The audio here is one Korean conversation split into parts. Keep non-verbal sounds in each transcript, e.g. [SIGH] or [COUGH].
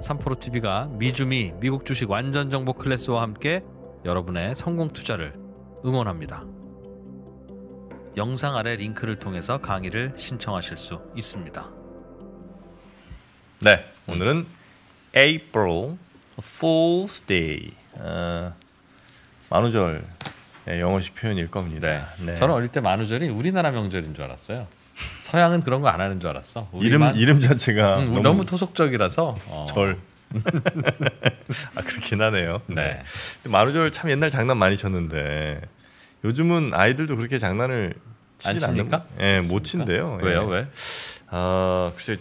삼포로 t v 가 미주미 미국 주식 완전 정보 클래스와 함께 여러분의 성공 투자를 응원합니다. 영상 아래 링크를 통해서 강의를 신청하실 수 있습니다. 네, 오늘은 April Fool's Day 어, 만우절 네, 영어식 표현일 겁니다. 네. 네. 저는 어릴 때 만우절이 우리나라 명절인 줄 알았어요. 서양은 그런 거 안 하는 줄 알았어. 이름 이름 자체가 응, 음, 너무, 너무, 토속적이라서 어. 절. [LAUGHS] 아 그렇긴 하네요. 네. 네. 만우절 참 옛날 장난 많이 쳤는데 요즘은 아이들도 그렇게 장난을 치진 않습니까? 예, 못 친대요. 예. 왜요? 예. 왜? 아 글쎄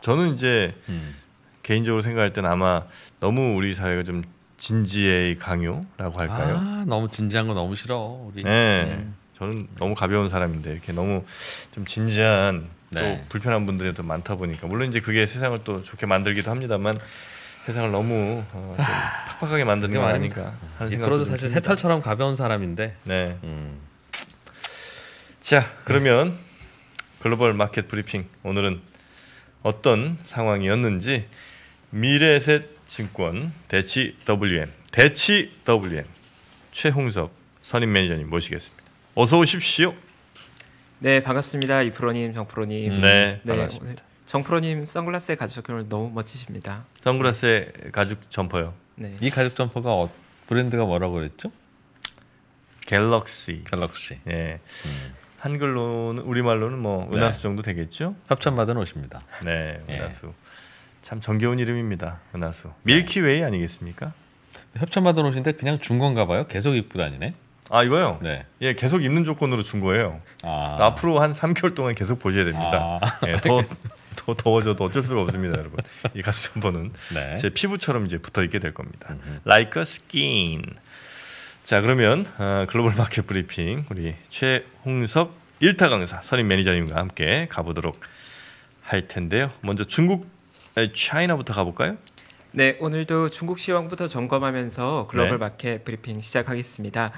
저는 이제 음. 개인적으로 생각할 땐 아마 너무 우리 사회가 좀 진지의 강요라고 할까요? 아, 너무 진지한 거 너무 싫어. 우리. 네. 네. 저는 너무 가벼운 사람인데 이렇게 너무 좀 진지한 네. 또 불편한 분들이 또 많다 보니까 물론 이제 그게 세상을 또 좋게 만들기도 합니다만 세상을 너무 어, 팍팍하게 만드는 건 아닌가 하는 그러도 사실 듭니다. 해탈처럼 가벼운 사람인데 네. 음. 자 네. 그러면 글로벌 마켓 브리핑 오늘은 어떤 상황이었는지 미래셋 증권 대치 WM 대치 WM 최홍석 선임 매니저님 모시겠습니다. 어서 오십시오. 네 반갑습니다 이프로님 정프로님. 네, 네 반갑습니다. 정프로님 선글라스에 가죽 점퍼 너무 멋지십니다. 선글라스에 가죽 점퍼요. 네. 이 가죽 점퍼가 어, 브랜드가 뭐라고 그랬죠? 갤럭시. 갤럭시. 예. 음. 한글로는 우리말로는 뭐 네. 은하수 네. 정도 되겠죠? 협찬받은 옷입니다. 네, 예. 은하수. 예. 참 정겨운 이름입니다. 은하수. 네. 밀키웨이 아니겠습니까? 협찬받은 옷인데 그냥 준 건가 봐요. 계속 입고 다니네. 아 이거요? 네. 예 계속 입는 조건으로 준 거예요. 아. 앞으로 한 3개월 동안 계속 보셔야 됩니다. 아. 예, 더, 더 더워져도 어쩔 수가 없습니다, 여러분. 이 가수 점퍼는 네. 제 피부처럼 이제 붙어 있게 될 겁니다. 음흠. Like a skin. 자 그러면 어, 글로벌 마켓 브리핑 우리 최홍석 일타 강사 선임 매니저님과 함께 가보도록 할 텐데요. 먼저 중국 차이나부터 가볼까요? 네, 오늘도 중국 시황부터 점검하면서 글로벌 네. 마켓 브리핑 시작하겠습니다.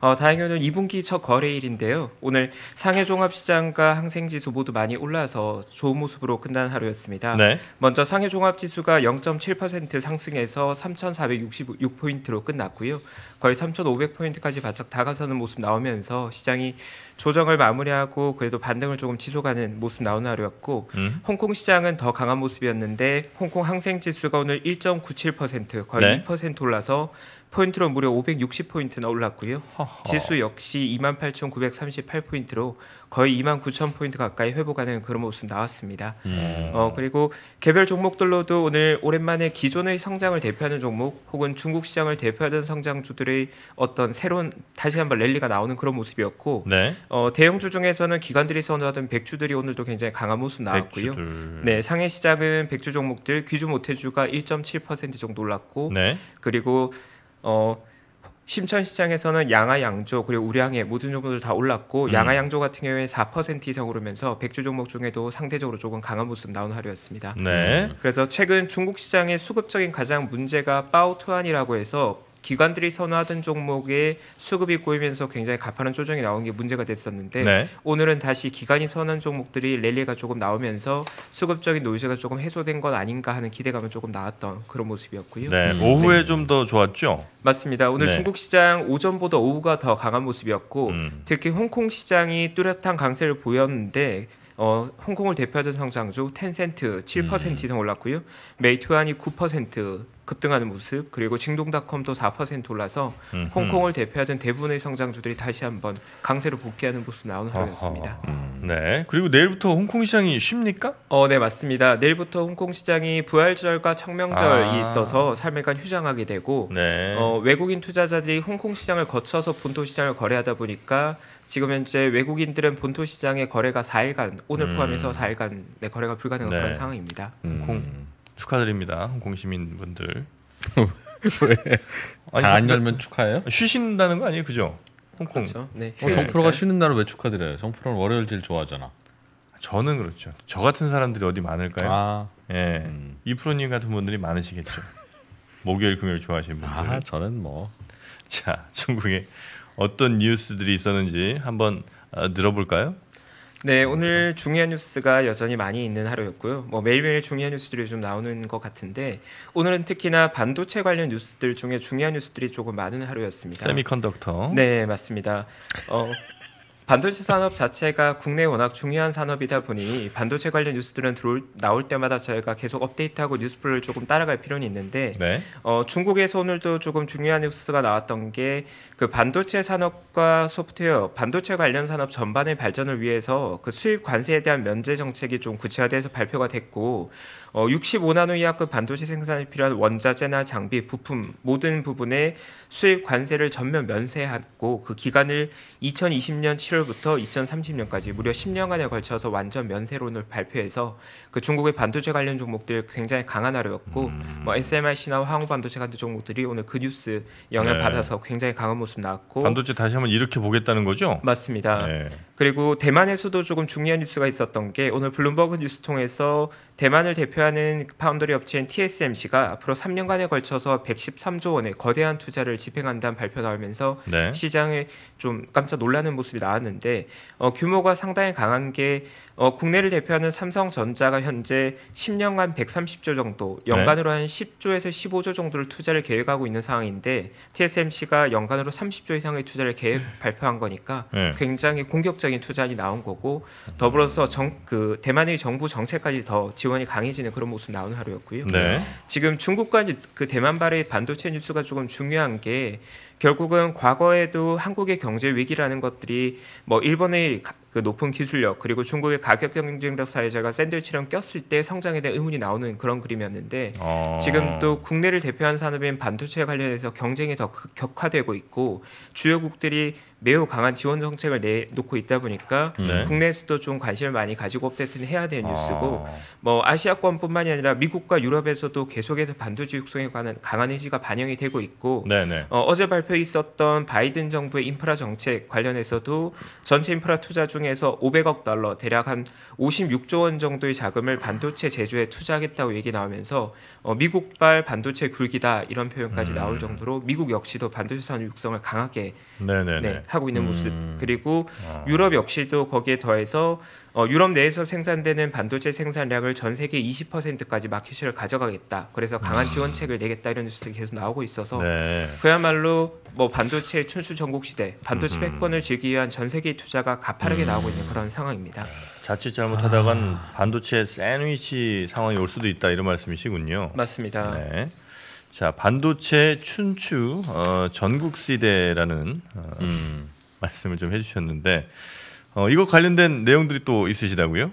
어, 다행히 오늘 2분기 첫 거래일인데요. 오늘 상해 종합시장과 항생지수 모두 많이 올라서 좋은 모습으로 끝난 하루였습니다. 네. 먼저 상해 종합지수가 0.7% 상승해서 3,466포인트로 끝났고요. 거의 3,500포인트까지 바짝 다가서는 모습 나오면서 시장이 조정을 마무리하고 그래도 반등을 조금 지속하는 모습 나오는 하루였고 음. 홍콩 시장은 더 강한 모습이었는데 홍콩 항생지수가 오늘 1.97% 거의 네. 2% 올라서 포인트로 무려 560포인트나 올랐고요. 지수 역시 28,938포인트로 거의 29,000포인트 가까이 회복하는 그런 모습 나왔습니다. 음. 어, 그리고 개별 종목들로도 오늘 오랜만에 기존의 성장을 대표하는 종목 혹은 중국 시장을 대표하던 성장주들의 어떤 새로운 다시 한번 랠리가 나오는 그런 모습이었고 네. 어, 대형주 중에서는 기관들이 선호하던 백주들이 오늘도 굉장히 강한 모습 나왔고요. 백주들. 네, 상해 시장은 백주 종목들 귀주 모태주가 1.7% 정도 올랐고 네. 그리고 어, 심천시장에서는 양아 양조 그리고 우량의 모든 종목들 다 올랐고 음. 양아 양조 같은 경우에 4% 이상 오르면서 백주 종목 중에도 상대적으로 조금 강한 모습 나온 하루였습니다. 네. 그래서 최근 중국 시장의 수급적인 가장 문제가 파오투안이라고 해서 기관들이 선호하던 종목에 수급이 꼬이면서 굉장히 가파른 조정이 나온 게 문제가 됐었는데 네. 오늘은 다시 기관이 선호한 종목들이 랠리가 조금 나오면서 수급적인 노이즈가 조금 해소된 건 아닌가 하는 기대감은 조금 나왔던 그런 모습이었고요. 네, 음. 오후에 네. 좀더 좋았죠. 맞습니다. 오늘 네. 중국 시장 오전보다 오후가 더 강한 모습이었고 음. 특히 홍콩 시장이 뚜렷한 강세를 보였는데 어, 홍콩을 대표하는 성장주 텐센트 7% 음. 이상 올랐고요. 메이투안이 9% 급등하는 모습 그리고 징동닷컴도 4% 올라서 음흠. 홍콩을 대표하던 대부분의 성장주들이 다시 한번 강세로 복귀하는 모습 나오는 하루였습니다. 음. 네. 그리고 내일부터 홍콩 시장이 쉽니까? 어, 네 맞습니다. 내일부터 홍콩 시장이 부활절과 청명절이 아. 있어서 3일간 휴장하게 되고 네. 어, 외국인 투자자들이 홍콩 시장을 거쳐서 본토 시장을 거래하다 보니까 지금 현재 외국인들은 본토 시장의 거래가 4일간 오늘 음. 포함해서 4일간 네, 거래가 불가능한 네. 그런 상황입니다. 홍콩 음. 축하드립니다. 홍콩 시민분들. [LAUGHS] 왜? 다안 열면 축하해요? 쉬신다는 거 아니에요, 그죠? 홍콩. 그렇죠. 네. 어, 정프로가 네. 쉬는 날을 왜 축하드려요? 정프로는 월요일 제일 좋아하잖아. 저는 그렇죠. 저 같은 사람들이 어디 많을까요? 아, 예, 음. 이프로님 같은 분들이 많으시겠죠. [LAUGHS] 목요일, 금요일 좋아하시는 아, 분들. 아, 저는 뭐. 자, 중국에 어떤 뉴스들이 있었는지 한번 어, 들어볼까요? 네, 네, 오늘 중요한 뉴스가 여전히 많이 있는 하루였고요. 뭐 매일매일 중요한 뉴스들이 좀 나오는 것 같은데 오늘은 특히나 반도체 관련 뉴스들 중에 중요한 뉴스들이 조금 많은 하루였습니다. 세미컨덕터. 네, 맞습니다. 어, 반도체 산업 자체가 국내 워낙 중요한 산업이다 보니 반도체 관련 뉴스들은 들어올, 나올 때마다 저희가 계속 업데이트하고 뉴스풀을 조금 따라갈 필요는 있는데 네. 어, 중국에서 오늘도 조금 중요한 뉴스가 나왔던 게 그 반도체 산업과 소프트웨어, 반도체 관련 산업 전반의 발전을 위해서 그 수입 관세에 대한 면제 정책이 좀 구체화돼서 발표가 됐고 어, 65나노 이하 급 반도체 생산에 필요한 원자재나 장비, 부품 모든 부분에 수입 관세를 전면 면세하고 그 기간을 2020년 7월부터 2030년까지 무려 10년간에 걸쳐서 완전 면세론을 발표해서 그 중국의 반도체 관련 종목들 굉장히 강한 하루였고 음. 뭐 SMIC나 화학 반도체 같은 종목들이 오늘 그 뉴스 영향 네. 받아서 굉장히 강한 모습 나왔고 반도체 다시 한번 이렇게 보겠다는 거죠? 맞습니다. 네. 그리고 대만에서도 조금 중요한 뉴스가 있었던 게 오늘 블룸버그 뉴스 통해서 대만을 대표 대표하는 파운드리 업체인 TSMC가 앞으로 3년간에 걸쳐서 113조 원의 거대한 투자를 집행한다는 발표 나오면서 네. 시장에 좀 깜짝 놀라는 모습이 나왔는데 어, 규모가 상당히 강한 게 어, 국내를 대표하는 삼성전자가 현재 10년간 130조 정도, 네. 연간으로 네. 한 10조에서 15조 정도를 투자를 계획하고 있는 상황인데 TSMC가 연간으로 30조 이상의 투자를 계획 네. 발표한 거니까 네. 굉장히 공격적인 투자안이 나온 거고 더불어서 정, 그 대만의 정부 정책까지 더 지원이 강해지는 있는 그런 모습 나오는 하루였고요. 네. 지금 중국과 그 대만 발의 반도체 뉴스가 조금 중요한 게 결국은 과거에도 한국의 경제 위기라는 것들이 뭐 일본의 그 높은 기술력 그리고 중국의 가격 경쟁력 사회자가 샌들처럼 꼈을 때 성장에 대한 의문이 나오는 그런 그림이었는데 어... 지금 또 국내를 대표하는 산업인 반도체 관련해서 경쟁이 더 격화되고 있고 주요국들이 매우 강한 지원 정책을 내놓고 있다 보니까 음. 네. 국내에서도 좀 관심을 많이 가지고 업데이트는 해야 될 뉴스고 아. 뭐 아시아권뿐만이 아니라 미국과 유럽에서도 계속해서 반도체 육성에 관한 강한 의지가 반영이 되고 있고 네, 네. 어, 제 발표 있었던 바이든 정부의 인프라 정책 관련해서도 전체 인프라 투자 중에서 500억 달러 대략 한 56조 원 정도의 자금을 반도체 제조에 투자하겠다고 얘기 나오면서 어, 미국발 반도체 굴기다 이런 표현까지 음. 나올 정도로 미국 역시도 반도체 산업 육성을 강하게 네네네. 네, 네 하고 있는 모습 음. 그리고 아. 유럽 역시도 거기에 더해서 어, 유럽 내에서 생산되는 반도체 생산량을 전 세계 20%까지 마켓을 가져가겠다. 그래서 강한 아. 지원책을 내겠다 이런 뉴스들이 계속 나오고 있어서 네. 그야말로 뭐 반도체 춘추 전국 시대, 반도체 음. 패권을 즐기 위한 전 세계 투자가 가파르게 나오고 있는 그런 음. 상황입니다. 자칫 잘못하다간 아. 반도체 샌드위치 상황이 올 수도 있다 이런 말씀이시군요. 맞습니다. 네. 자 반도체 춘추 어, 전국시대라는 어, 음. 말씀을 좀 해주셨는데 어, 이거 관련된 내용들이 또 있으시다고요?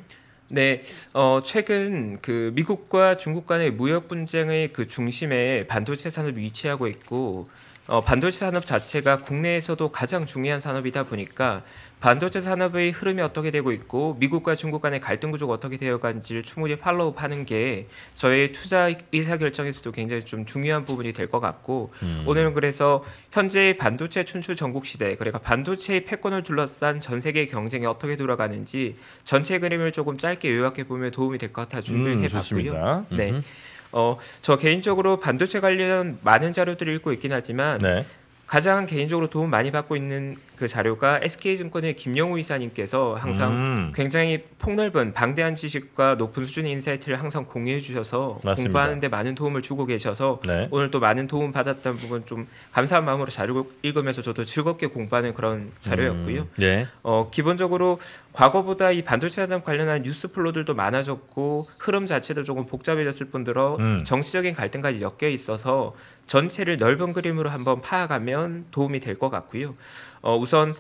네, 어, 최근 그 미국과 중국 간의 무역 분쟁의 그 중심에 반도체 산업이 위치하고 있고 어, 반도체 산업 자체가 국내에서도 가장 중요한 산업이다 보니까 반도체 산업의 흐름이 어떻게 되고 있고 미국과 중국 간의 갈등 구조가 어떻게 되어간지를 충분히 팔로우하는 게저희 투자 의사 결정에서도 굉장히 좀 중요한 부분이 될 것 같고 음. 오늘은 그래서 현재의 반도체 춘추 전국 시대 그러니까 반도체의 패권을 둘러싼 전 세계 경쟁이 어떻게 돌아가는지 전체 그림을 조금 짧게 요약해 보면 도움이 될 것 같아 준비해봤고요. 음, 네. 음. 어, 저 개인적으로 반도체 관련 많은 자료들을 읽고 있긴 하지만 네. 가장 개인적으로 도움 많이 받고 있는 그 자료가 SK증권의 김영우 이사님께서 항상 음. 굉장히 폭넓은 방대한 지식과 높은 수준의 인사이트를 항상 공유해 주셔서 맞습니다. 공부하는데 많은 도움을 주고 계셔서 네. 오늘 또 많은 도움 받았던 부분 좀 감사한 마음으로 자료 읽으면서 저도 즐겁게 공부하는 그런 자료였고요. 음. 네. 어, 기본적으로 과거보다 이 반도체 산업 관련한 뉴스 플로들도 많아졌고 흐름 자체도 조금 복잡해졌을 뿐더러 음. 정치적인 갈등까지 엮여 있어서 전체를 넓은 그림으로 한번 파악하면 도움이 될 것 같고요. 어, 우선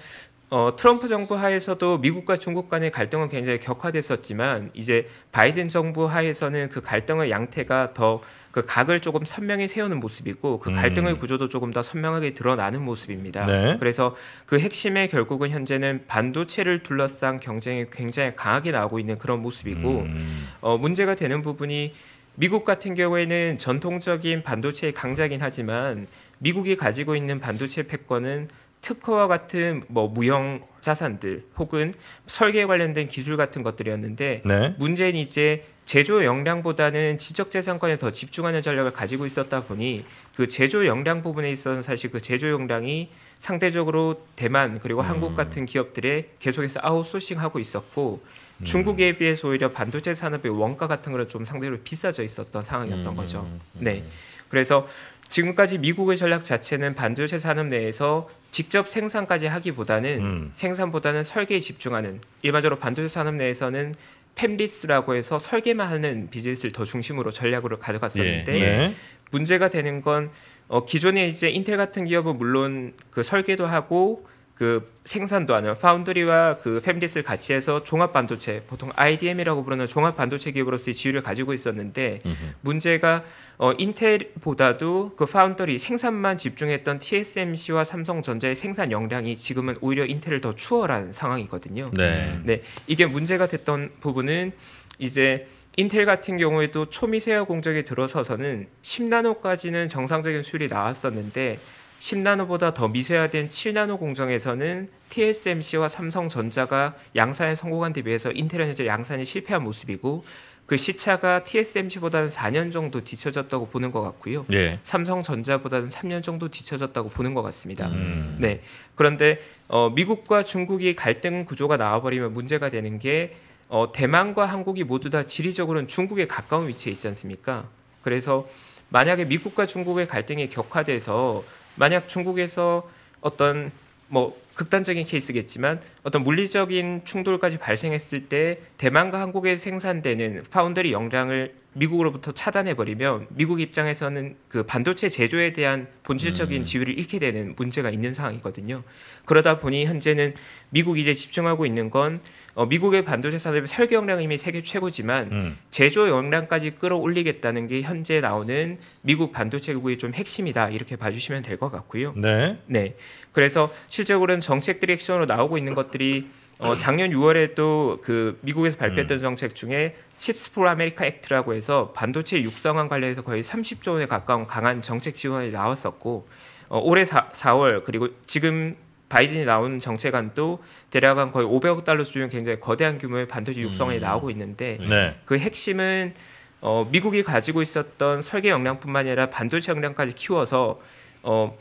어, 트럼프 정부 하에서도 미국과 중국 간의 갈등은 굉장히 격화됐었지만 이제 바이든 정부 하에서는 그 갈등의 양태가 더 그 각을 조금 선명히 세우는 모습이고 그 음. 갈등의 음. 구조도 조금 더 선명하게 드러나는 모습입니다. 네. 그래서 그 핵심에 결국은 현재는 반도체를 둘러싼 경쟁이 굉장히 강하게 나오고 있는 그런 모습이고 음. 어, 문제가 되는 부분이 미국 같은 경우에는 전통적인 반도체의 강자긴 하지만 미국이 가지고 있는 반도체 패권은 특허와 같은 뭐 무형 자산들 혹은 설계에 관련된 기술 같은 것들이었는데 네. 문제는 이제 제조 역량보다는 지적 재산권에 더 집중하는 전략을 가지고 있었다 보니 그 제조 역량 부분에 있어서는 사실 그 제조 역량이 상대적으로 대만 그리고 음. 한국 같은 기업들에 계속해서 아웃소싱하고 있었고 음. 중국에 비해서 오히려 반도체 산업의 원가 같은 거는 좀상대로 비싸져 있었던 상황이었던 음. 거죠. 음, 음, 네. 음. 그래서 지금까지 미국의 전략 자체는 반도체 산업 내에서 직접 생산까지 하기보다는 음. 생산보다는 설계에 집중하는 일반적으로 반도체 산업 내에서는 팹리스라고 해서 설계만 하는 비즈니스를 더 중심으로 전략으로 가져갔었는데 예. 네. 문제가 되는 건 어, 기존에 이제 인텔 같은 기업은 물론 그 설계도 하고 그 생산도 아니라 파운드리와 그팹스를 같이 해서 종합 반도체 보통 IDM이라고 부르는 종합 반도체 기업으로서의 지위를 가지고 있었는데 음흠. 문제가 어, 인텔보다도 그 파운드리 생산만 집중했던 TSMC와 삼성전자의 생산 역량이 지금은 오히려 인텔을 더 추월한 상황이거든요. 네. 네 이게 문제가 됐던 부분은 이제 인텔 같은 경우에도 초미세어 공정에 들어서서는 10나노까지는 정상적인 수율이 나왔었는데 10나노보다 더 미세화된 7나노 공정에서는 TSMC와 삼성전자가 양산에 성공한 데 비해서 인텔은 현재 양산이 실패한 모습이고 그 시차가 TSMC보다는 4년 정도 뒤쳐졌다고 보는 것 같고요. 네. 삼성전자보다는 3년 정도 뒤쳐졌다고 보는 것 같습니다. 음. 네. 그런데 어, 미국과 중국이 갈등 구조가 나와버리면 문제가 되는 게 어, 대만과 한국이 모두 다 지리적으로는 중국에 가까운 위치에 있지 않습니까? 그래서 만약에 미국과 중국의 갈등이 격화돼서 만약 중국에서 어떤 뭐 극단적인 케이스겠지만 어떤 물리적인 충돌까지 발생했을 때 대만과 한국에 생산되는 파운드리 역량을 미국으로부터 차단해버리면 미국 입장에서는 그 반도체 제조에 대한 본질적인 음. 지위를 잃게 되는 문제가 있는 상황이거든요. 그러다 보니 현재는 미국이 이제 집중하고 있는 건 어, 미국의 반도체 산업의 설계 역량이 이미 세계 최고지만 음. 제조 역량까지 끌어올리겠다는 게 현재 나오는 미국 반도체 구의 좀 핵심이다 이렇게 봐주시면 될 것 같고요. 네. 네. 그래서 실제로는 정책디렉션으로 나오고 있는 것들이 어, 작년 6월에 또그 미국에서 발표했던 음. 정책 중에 칩스 포 아메리카 액트라고 해서 반도체 육성안 관련해서 거의 30조 원에 가까운 강한 정책 지원이 나왔었고 어, 올해 사, 4월 그리고 지금 바이든이 나온 정책안도 대략 한 거의 500억 달러 수준 굉장히 거대한 규모의 반도체 육성이 안 음. 나오고 있는데 네. 그 핵심은 어, 미국이 가지고 있었던 설계 역량뿐만 아니라 반도체 역량까지 키워서 어,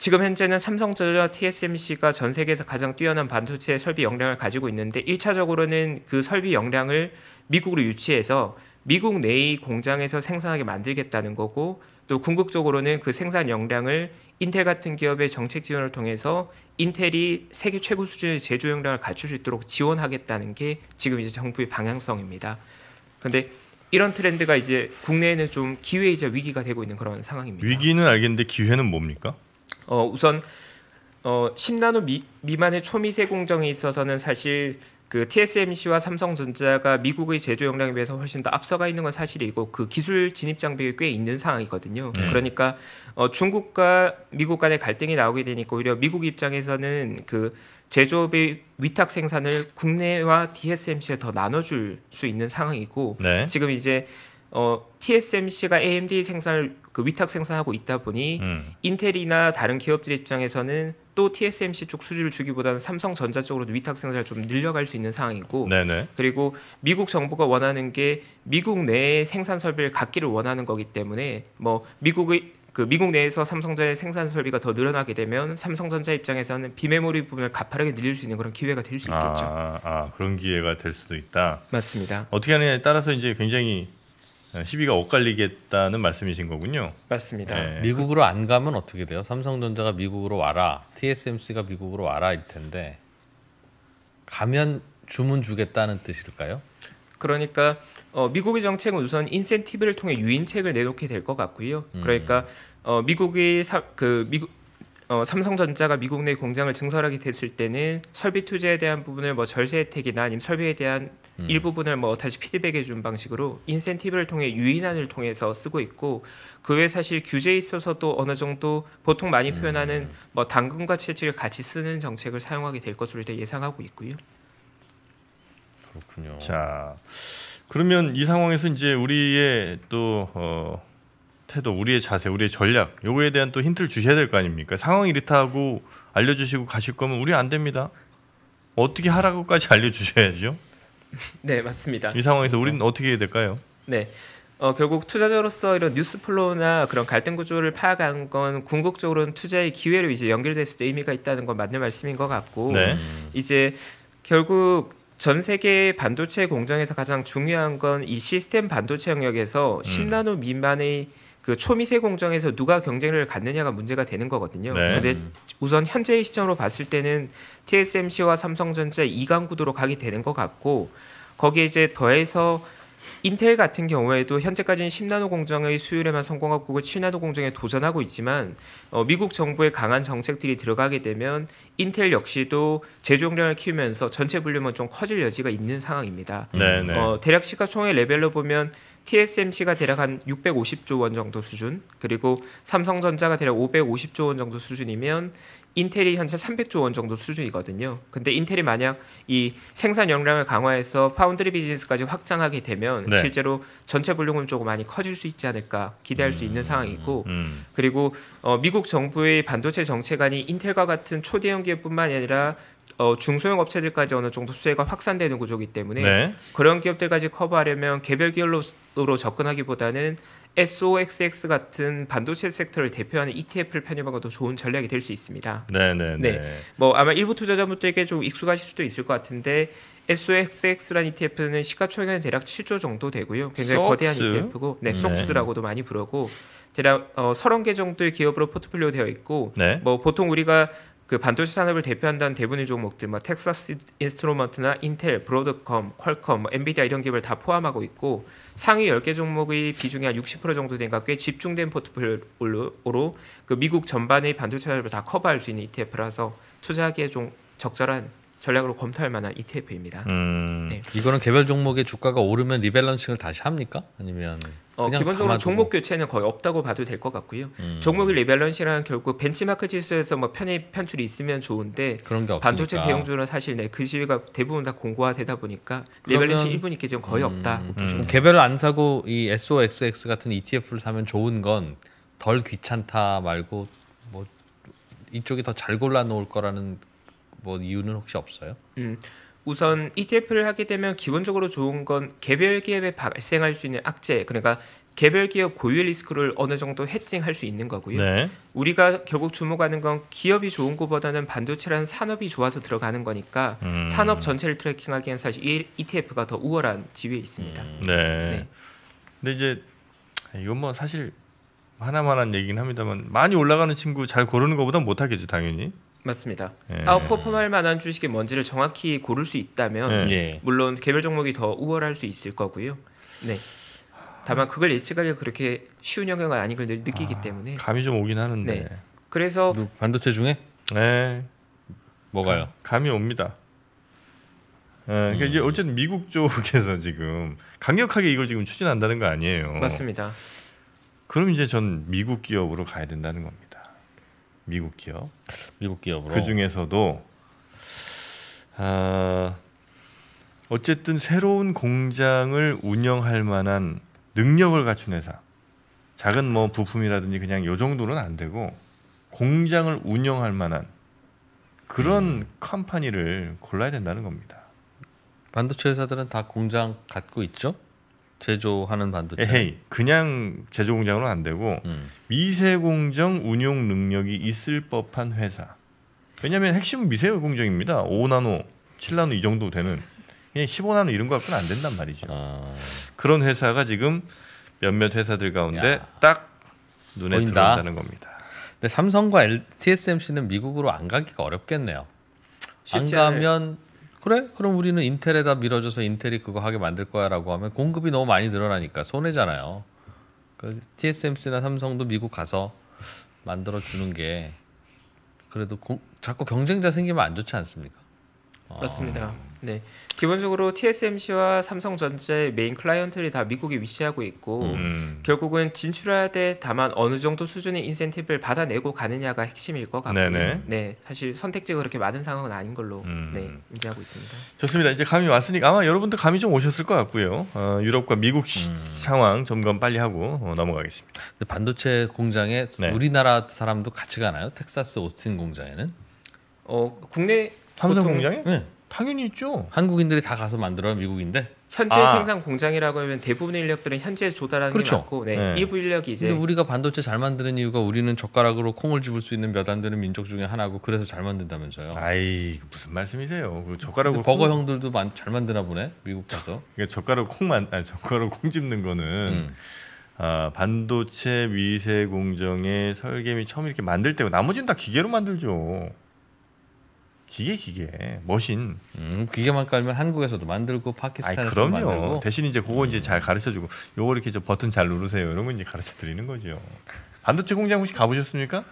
지금 현재는 삼성전자 TSMC가 전 세계에서 가장 뛰어난 반도체 설비 역량을 가지고 있는데 1차적으로는 그 설비 역량을 미국으로 유치해서 미국 내의 공장에서 생산하게 만들겠다는 거고 또 궁극적으로는 그 생산 역량을 인텔 같은 기업의 정책 지원을 통해서 인텔이 세계 최고 수준의 제조 역량을 갖출 수 있도록 지원하겠다는 게 지금 이제 정부의 방향성입니다. 그런데 이런 트렌드가 이제 국내에는 좀 기회이자 위기가 되고 있는 그런 상황입니다. 위기는 알겠는데 기회는 뭡니까? 어, 우선 어, 10나노 미, 미만의 초미세 공정에 있어서는 사실 그 TSMC와 삼성전자가 미국의 제조 역량에 비해서 훨씬 더 앞서가 있는 건 사실이고 그 기술 진입 장벽이 꽤 있는 상황이거든요. 네. 그러니까 어, 중국과 미국 간의 갈등이 나오게 되니까 오히려 미국 입장에서는 그 제조업의 위탁 생산을 국내와 TSMC에 더 나눠줄 수 있는 상황이고 네. 지금 이제 어, TSMC가 AMD 생산을 그 위탁 생산하고 있다 보니 음. 인텔이나 다른 기업들 입장에서는 또 TSMC 쪽 수주를 주기보다는 삼성전자 쪽으로 위탁 생산을 좀 늘려갈 수 있는 상황이고 네네. 그리고 미국 정부가 원하는 게 미국 내에 생산 설비를 갖기를 원하는 거기 때문에 뭐 미국의 그 미국 내에서 삼성전자의 생산 설비가 더 늘어나게 되면 삼성전자 입장에서는 비메모리 부분을 가파르게 늘릴 수 있는 그런 기회가 될 수 있겠죠. 아, 아, 그런 기회가 될 수도 있다. 맞습니다. 어떻게 하느냐에 따라서 이제 굉장히 네, 시비가 엇갈리겠다는 말씀이신 거군요. 맞습니다. 네. 미국으로 안 가면 어떻게 돼요? 삼성전자가 미국으로 와라, TSMC가 미국으로 와라일 텐데 가면 주문 주겠다는 뜻일까요? 그러니까 어, 미국의 정책은 우선 인센티브를 통해 유인책을 내놓게 될 것 같고요. 음. 그러니까 어, 미국이 사, 그 미국 어, 삼성전자가 미국 내 공장을 증설하게 됐을 때는 설비 투자에 대한 부분을 뭐 절세 혜택이나 아니면 설비에 대한 음. 일부분을 뭐 다시 피드백해 준 방식으로 인센티브를 통해 유인안을 통해서 쓰고 있고 그 외 사실 규제에 있어서도 어느 정도 보통 많이 표현하는 음. 뭐 당근과 채찍을 같이 쓰는 정책을 사용하게 될 것으로 일단 예상하고 있고요. 그렇군요. 자, 그러면 이 상황에서 이제 우리의 또 어, 태도, 우리의 자세, 우리의 전략 요거에 대한 또 힌트를 주셔야 될 거 아닙니까? 상황이 이렇다고 알려주시고 가실 거면 우리 안 됩니다. 어떻게 하라고까지 알려주셔야죠. [LAUGHS] 네 맞습니다. 이 상황에서 우리는 네. 어. 떻게 해야 될까요? 네. 어, 결국 투자자로서 이런 뉴스플로우나 그런 갈등 구조를 파악한 건 궁극적으로는 투자의 기회로 이제 연결됐을 때 의미가 있다는 건 맞는 말씀인 것 같고 네. 이제 결국 전 세계 반도체 공정에서 가장 중요한 건 이 시스템 반도체 영역에서 음. 10나노 미만의 그 초미세 공정에서 누가 경쟁을 갖느냐가 문제가 되는 거거든요. 네. 근데 우선 현재의 시점으로 봤을 때는 TSMC와 삼성전자 이강 구도로 가게 되는 것 같고 거기에 이제 더해서 인텔 같은 경우에도 현재까지는 10나노 공정의 수율에만 성공하고 7나노 공정에 도전하고 있지만 어, 미국 정부의 강한 정책들이 들어가게 되면 인텔 역시도 제조용량을 키우면서 전체 볼륨은 좀 커질 여지가 있는 상황입니다. 네, 네. 어, 대략 시가총액 레벨로 보면 TSMC가 대략 한 650조 원 정도 수준, 그리고 삼성전자가 대략 550조 원 정도 수준이면 인텔이 현재 300조 원 정도 수준이거든요. 근데 인텔이 만약 이 생산 역량을 강화해서 파운드리 비즈니스까지 확장하게 되면 네. 실제로 전체 볼륨은 조금 많이 커질 수 있지 않을까 기대할 음, 수 있는 음, 상황이고, 음. 그리고 어, 미국 정부의 반도체 정책안이 인텔과 같은 초대형 기업뿐만 아니라 어, 중소형 업체들까지 어느 정도 수혜가 확산되는 구조이기 때문에 네. 그런 기업들까지 커버하려면 개별 기업으로 접근하기보다는 SOXX 같은 반도체 섹터를 대표하는 ETF를 편입하고도 좋은 전략이 될 수 있습니다. 네네 네, 네. 네. 뭐 아마 일부 투자자분들에게좀 익숙하실 수도 있을 것 같은데 s o x x 란는 ETF는 시가총액은 대략 7조 정도 되고요. 굉장히 소스? 거대한 ETF고, 네, 속스라고도 네. 많이 부르고 대략 어, 30개 정도의 기업으로 포트폴리오 되어 있고, 네. 뭐 보통 우리가 그 반도체 산업을 대표한다는 대부분의 종목들, 뭐 텍사스 인스트루먼트나 인텔, 브로드컴, 퀄컴, 뭐 엔비디아 이런 기업을 다 포함하고 있고 상위 10개 종목의 비중이 한60% 정도 되니까 꽤 집중된 포트폴리오로 그 미국 전반의 반도체 산업을 다 커버할 수 있는 ETF라서 투자하기에 좀 적절한 전략으로 검토할 만한 ETF입니다. 음, 네. 이거는 개별 종목의 주가가 오르면 리밸런싱을 다시 합니까? 아니면 어, 기본적으로 종목 교체는 거의 없다고 봐도 될 것 같고요. 음. 종목의 리밸런싱은 결국 벤치마크 지수에서 뭐 편입 편출이 있으면 좋은데 반도체 대형주는 사실 네, 그 시위가 대부분 다 공고화되다 보니까 리밸런싱 일분 있기 지금 거의 음, 없다. 음, 개별안 사고 이 SOXX 같은 ETF를 사면 좋은 건 덜 귀찮다 말고 뭐 이쪽이 더 잘 골라 놓을 거라는 뭐 이유는 혹시 없어요? 음. 우선 ETF를 하게 되면 기본적으로 좋은 건 개별 기업에 발생할 수 있는 악재 그러니까 개별 기업 고유 리스크를 어느 정도 해칭할 수 있는 거고요. 네. 우리가 결국 주목하는 건 기업이 좋은 것보다는 반도체라는 산업이 좋아서 들어가는 거니까 음. 산업 전체를 트래킹하기엔 사실 ETF가 더 우월한 지위에 있습니다. 음. 네. 네. 근데 이제 이건 뭐 사실 하나만한 얘기긴 합니다만 많이 올라가는 친구 잘 고르는 것보다 못하겠죠 당연히. 맞습니다. 예. 아웃퍼폼할 만한 주식이 뭔지를 정확히 고를 수 있다면 예. 예. 물론 개별 종목이 더 우월할 수 있을 거고요. 네. 다만 그걸 예측하기 그렇게 쉬운 영역은 아닌걸 느끼기 아, 때문에 감이 좀 오긴 하는데. 네. 그래서 반도체 중에 네. 뭐가요? 감, 이 옵니다. 예, 그러니까 음. 어쨌든 미국 쪽에서 지금 강력하게 이걸 지금 추진한다는 거 아니에요. 맞습니다. 그럼 이제 전 미국 기업으로 가야 된다는 겁니다. 미국 기업. 미국 기업으로. 그 중에서도 아, 어쨌든 새로운 공장을 운영할 만한 능력을 갖춘 회사. 작은 뭐 부품이라든지 그냥 요 정도는 안 되고 공장을 운영할 만한 그런 음. 컴퍼니를 골라야 된다는 겁니다. 반도체 회사들은 다 공장 갖고 있죠? 제조하는 반도체. 에헤이, 그냥 제조 공장으로 안 되고 음. 미세 공정 운용 능력이 있을 법한 회사. 왜냐하면 핵심은 미세 공정입니다. 5나노, 7나노 이 정도 되는 그냥 15나노 이런 거 갖고는 안 된단 말이죠. 아... 그런 회사가 지금 몇몇 회사들 가운데 야... 딱 눈에 보인다. 들어온다는 겁니다. 근데 삼성과 TSMC는 미국으로 안 가기가 어렵겠네요. 안 가면 그래? 그럼 우리는 인텔에다 밀어줘서 인텔이 그거 하게 만들 거야라고 하면 공급이 너무 많이 늘어나니까 손해잖아요. 그 TSMC나 삼성도 미국 가서 만들어 주는 게 그래도 고, 자꾸 경쟁자 생기면 안 좋지 않습니까? 맞습니다. 어. 네. 기본적으로 TSMC와 삼성전자의 메인 클라이언트들이 다 미국에 위치하고 있고 음. 결국은 진출해야 돼 다만 어느 정도 수준의 인센티브를 받아내고 가느냐가 핵심일 것 같고요. 네네. 네. 사실 선택지가 그렇게 많은 상황은 아닌 걸로 음. 네, 인지하고 있습니다. 좋습니다. 이제 감이 왔으니까 아마 여러분도 감이 좀 오셨을 것 같고요. 어, 유럽과 미국 음. 상황 점검 빨리 하고 어, 넘어가겠습니다. 반도체 공장에 네. 우리나라 사람도 같이 가나요? 텍사스 오스틴 공장에는? 어, 국내 삼성 공장에? 네. 당연히 있죠. 한국인들이 다 가서 만들어 미국인데. 현재 아. 생산 공장이라고 하면 대부분의 인력들은 현재 조달하는 그렇죠. 게 맞고 네. 네. 일부 인력이 이제 근데 우리가 반도체 잘 만드는 이유가 우리는 젓가락으로 콩을 집을 수 있는 몇 안 되는 민족 중에 하나고 그래서 잘 만든다면서요. 아이 무슨 말씀이세요? 그 젓가락으로 버거 콩... 형들도 만, 잘 만드나 보네 미국 가서. 그러니까 젓가락 콩만 아니, 젓가락 콩 집는 거는 음. 아, 반도체 미세 공정의 설계 및 처음 이렇게 만들 때고 나머지는 다 기계로 만들죠. 기계 기계 머신. 음, 기계만 깔면 한국에서도 만들고 파키스탄에서도 아니, 만들고. 대신 이제 그거 이제 음. 잘 가르쳐주고 요거 이렇게 저 버튼 잘 누르세요 이런 거 이제 가르쳐 드리는 거죠. 반도체 공장 혹시 가보셨습니까?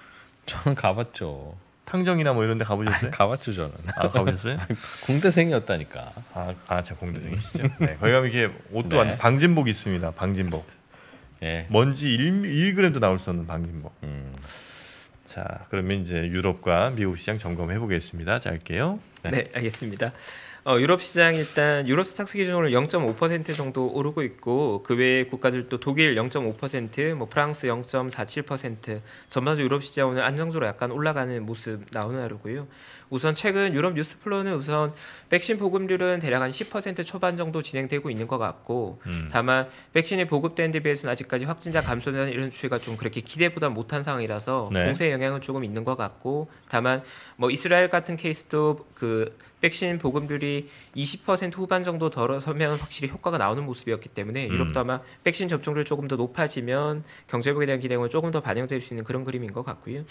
저는 가봤죠. 탕정이나 뭐 이런 데 가보셨어요? 아, 가봤죠 저는. 아 가보셨어요? [LAUGHS] 공대생이었다니까. 아, 아저 공대생이시죠. 네, 거기 가면 이렇게 옷도 네. 방진복 있습니다. 방진복. 예. 먼지 1, 1g도 나올 수 없는 방진복. 음. 자, 그러면 이제 유럽과 미국 시장 점검해 보겠습니다. 짧게요. 네, 네 알겠습니다. 어, 유럽 시장 일단 유럽 스탁스 기준으로 0.5% 정도 오르고 있고 그 외의 국가들도 독일 0.5%뭐 프랑스 0.47% 전반적으로 유럽 시장 오늘 안정적으로 약간 올라가는 모습 나오는하루고요 우선 최근 유럽 뉴스플로는 우선 백신 보급률은 대략 한 10% 초반 정도 진행되고 있는 것 같고 음. 다만 백신이 보급된 데 비해서는 아직까지 확진자 감소는 이런 추이가 좀 그렇게 기대보다 못한 상황이라서 네. 공세 영향은 조금 있는 것 같고 다만 뭐 이스라엘 같은 케이스도 그 백신 보급률이 20% 후반 정도 덜어서면 확실히 효과가 나오는 모습이었기 때문에 음. 유럽도 아마 백신 접종률 조금 더 높아지면 경제 부에 대한 기대감은 조금 더 반영될 수 있는 그런 그림인 것 같고요.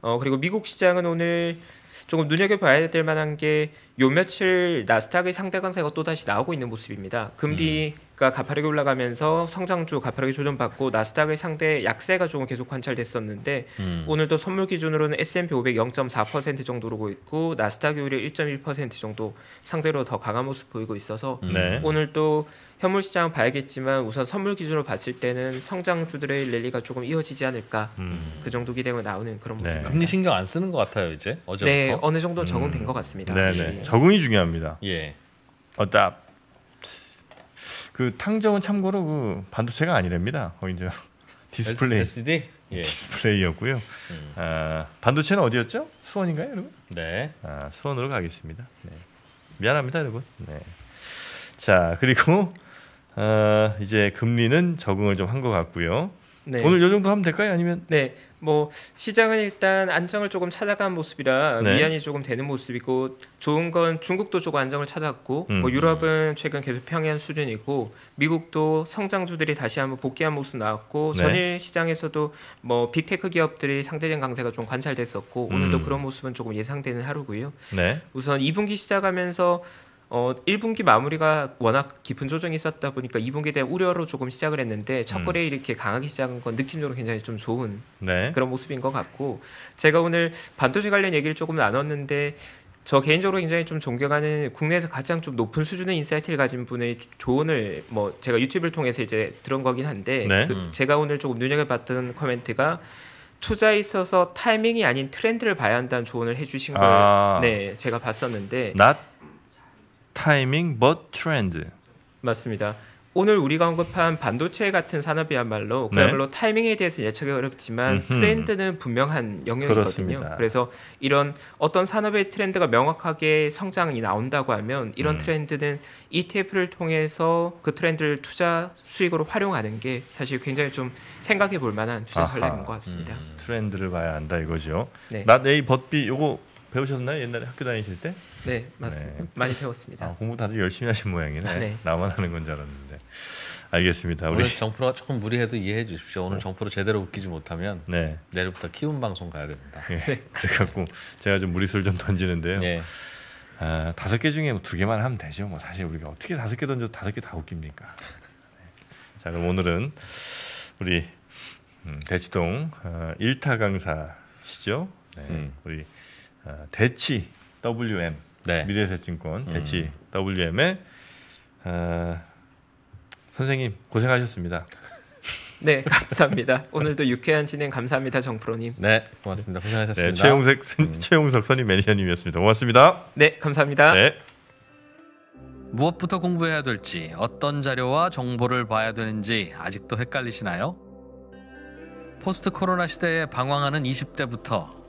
어 그리고 미국 시장은 오늘 조금 눈여겨봐야 될 만한 게 요 며칠 나스닥의 상대 강세가 또 다시 나오고 있는 모습입니다. 금리 음. 가 가파르게 올라가면서 성장주 가파르게 조정받고 나스닥의 상대 약세가 조금 계속 관찰됐었는데 음. 오늘도 선물 기준으로는 S&P 500 0.4% 정도 오르고 있고 나스닥 요율이 1.1% 정도 상대로 더 강한 모습 보이고 있어서 음. 네. 오늘 또 현물 시장 봐야겠지만 우선 선물 기준으로 봤을 때는 성장주들의 랠리가 조금 이어지지 않을까 음. 그 정도 기대가 나오는 그런 모습. 네. 금리 신경 안 쓰는 것 같아요 이제 어제부터. 네 어느 정도 적응된 음. 것 같습니다. 네네 예. 네. 네. 적응이 중요합니다. 예. 어답. 그 탕정은 참고로 그 반도체가 아니랍니다. 거 이제 [LAUGHS] 디스플레이 LCD 예. 디스플레이였고요. 음. 아, 반도체는 어디였죠? 수원인가요, 여러분? 네. 아, 수원으로 가겠습니다. 네. 미안합니다, 여러분. 네. 자, 그리고 어, 이제 금리는 적응을 좀한것 같고요. 네. 오늘 요 정도 하면 될까요? 아니면 네. 뭐 시장은 일단 안정을 조금 찾아간 모습이라 네. 위안이 조금 되는 모습이고 좋은 건 중국도 조금 안정을 찾았고 음. 뭐 유럽은 최근 계속 평이 수준이고 미국도 성장주들이 다시 한번 복귀한 모습 나왔고 네. 전일 시장에서도 뭐 빅테크 기업들이 상대적인 강세가 좀 관찰됐었고 오늘도 음. 그런 모습은 조금 예상되는 하루고요. 네. 우선 2분기 시작하면서 어, 1분기 마무리가 워낙 깊은 조정이 있었다 보니까 2분기에 대한 우려로 조금 시작을 했는데 첫거래 음. 이렇게 강하게 시작한 건 느낌적으로 굉장히 좀 좋은 네. 그런 모습인 것 같고 제가 오늘 반도체 관련 얘기를 조금 나눴는데 저 개인적으로 굉장히 좀 존경하는 국내에서 가장 좀 높은 수준의 인사이트를 가진 분의 조언을 뭐 제가 유튜브를 통해서 이제 들은 거긴 한데 네. 그 음. 제가 오늘 조금 눈여겨봤던 코멘트가 투자에 있어서 타이밍이 아닌 트렌드를 봐야 한다는 조언을 해주신 아. 걸 네, 제가 봤었는데 Not 타이밍 but 트렌드. 맞습니다. 오늘 우리가 언급한 반도체 같은 산업이야말로 네. 그야말로 네. 타이밍에 대해서 예측이 어렵지만 음흠. 트렌드는 분명한 영역이거든요. 그렇습니다. 그래서 이런 어떤 산업의 트렌드가 명확하게 성장이 나온다고 하면 이런 음. 트렌드는 ETF를 통해서 그 트렌드를 투자 수익으로 활용하는 게 사실 굉장히 좀 생각해 볼 만한 투자 전략인 것 같습니다. 음. 트렌드를 봐야 한다 이거죠. 네. 나 A, 벗 B 요거 배우셨나요 옛날에 학교 다니실 때? 네 맞습니다. 네. 많이 배웠습니다. 아, 공부 다들 열심히 하신 모양이네. 네. 나만 하는 건 줄 알았는데. 알겠습니다. 오늘 정프로가 조금 무리해도 이해해 주십시오. 오늘 어. 정프로 제대로 웃기지 못하면 네. 내일부터 키운 방송 가야 됩니다. 네. 네. [LAUGHS] 그래갖고 제가 좀 무리수를 좀 던지는데요. 네. 아, 다섯 개 중에 뭐두 개만 하면 되죠. 뭐 사실 우리가 어떻게 다섯 개 던져 다섯 개 다 웃깁니까? 네. 자 그럼 오늘은 우리 음, 대치동 어, 일타 강사시죠. 네. 음. 우리 어, 대치 WM 네. 미래에셋증권 음. 대치 음. WM의 어, 선생님 고생하셨습니다. [LAUGHS] 네, 감사합니다. 오늘도 유쾌한 진행 감사합니다, 정프로님. 네, 고맙습니다. 고생하셨습니다. 네, 최용석 음. 최용석 선임 매니저님이었습니다. 고맙습니다. 네, 감사합니다. 네. 무엇부터 공부해야 될지, 어떤 자료와 정보를 봐야 되는지 아직도 헷갈리시나요? 포스트 코로나 시대에 방황하는 20대부터